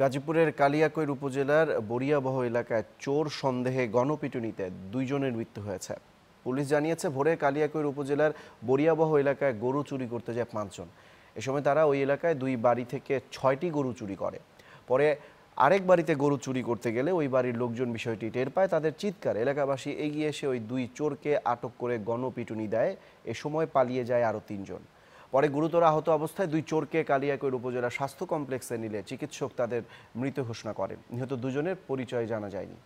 গাজীপুরের কালিয়াকৈর উপজেলার বরিয়াবহ এলাকায় চোর সন্দেহে গণপিটুনিতে দুইজনের মৃত্যু হয়েছে পুলিশ জানিয়েছে ভোরে কালিয়াকৈর উপজেলার বরিয়াবহ এলাকায় গরু চুরি করতে যায় পাঁচজন এ সময় তারা ওই এলাকায় দুই বাড়ি থেকে ছয়টি গরু চুরি করে পরে আরেক বাড়িতে গরু চুরি করতে গেলে ওই বাড়ির লোকজন বিষয়টি টের পায় তাদের চিৎকার এলাকাবাসী এগিয়ে এসে ওই দুই চোরকে আটক করে গণপিটুনি দেয় এ সময় পালিয়ে যায় আরও তিনজন পরে গুরুতর আহত অবস্থায় দুই চোরকে কালিয়াকৈর উপজেলা স্বাস্থ্য কমপ্লেক্সে নিলে চিকিৎসক তাদের মৃত ঘোষণা করেন নিহত দুজনের পরিচয় জানা যায়নি